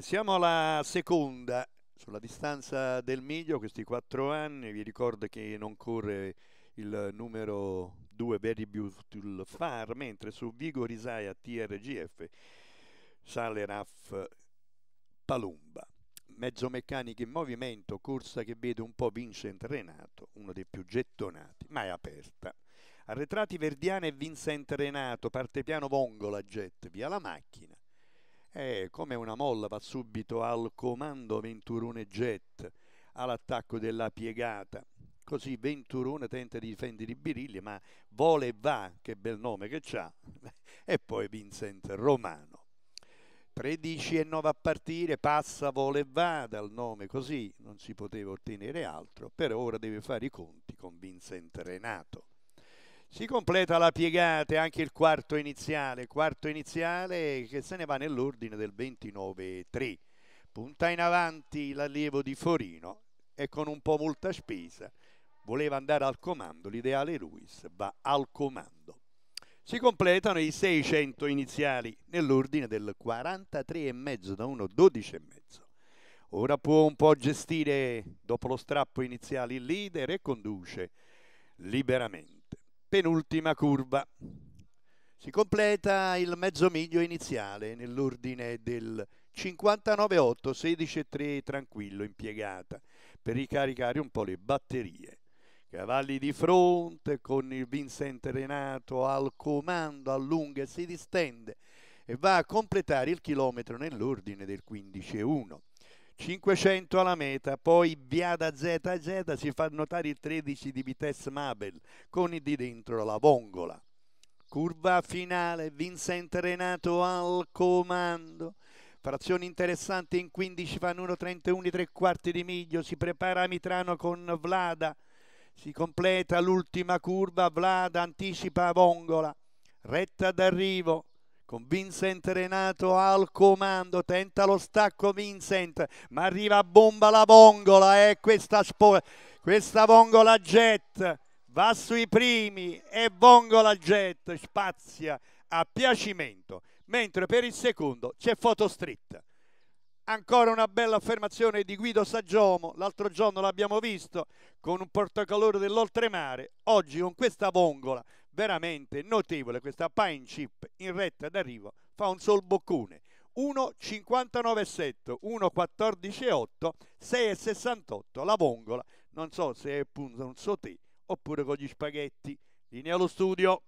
E siamo alla seconda, sulla distanza del miglio, questi quattro anni. Vi ricordo che non corre il numero 2 Very Beautiful Far, mentre su Vigo Risaia TRGF sale Raff Palumba. Mezzo meccanico in movimento, corsa che vede un po' Vincent Renato, uno dei più gettonati, ma è aperta. Arretrati Verdiana e Vincent Renato, parte piano Vongola Jet, via la macchina e come una molla va subito al comando Venturone Jet all'attacco della piegata così Venturone tenta di difendere i birilli ma vola e va che bel nome che c'ha e poi Vincent Romano 13 e 9 a partire, passa, vola e va dal nome, così non si poteva ottenere altro, per ora deve fare i conti con Vincent Renato. Si completa la piegata e anche il quarto iniziale, quarto iniziale che se ne va nell'ordine del 29-3. Punta in avanti l'allievo di Forino e con un po' molta spesa voleva andare al comando, l'ideale Ruiz va al comando. Si completano i 600 iniziali nell'ordine del 43,5 da 1,12,5. Ora può un po' gestire dopo lo strappo iniziale il leader e conduce liberamente penultima curva. Si completa il mezzo miglio iniziale nell'ordine del 59,8, 16,3 tranquillo impiegata per ricaricare un po' le batterie. Cavalli di fronte con il Vincent Renato al comando, allunga e si distende e va a completare il chilometro nell'ordine del 15,1. 500 alla meta, poi Viada ZZ si fa notare il 13 di Vitesse Mabel con il di dentro la vongola. Curva finale, Vincent Renato al comando. Frazione interessante in 15 fanno 1,31 3 quarti di miglio, si prepara Mitrano con Vlada, si completa l'ultima curva, Vlada anticipa Vongola, retta d'arrivo, con Vincent Renato al comando, tenta lo stacco Vincent, ma arriva a bomba la vongola, eh, questa, questa vongola jet, va sui primi e vongola jet spazia a piacimento, mentre per il secondo c'è Fotostrip. Ancora una bella affermazione di Guido Saggiomo, l'altro giorno l'abbiamo visto con un portacalore dell'oltremare, oggi con questa vongola veramente notevole, questa pine chip in retta d'arrivo fa un sol boccone. 1,59,7, 1,14,8, 6,68 la vongola, non so se è appunto un sauté oppure con gli spaghetti. Linea allo studio.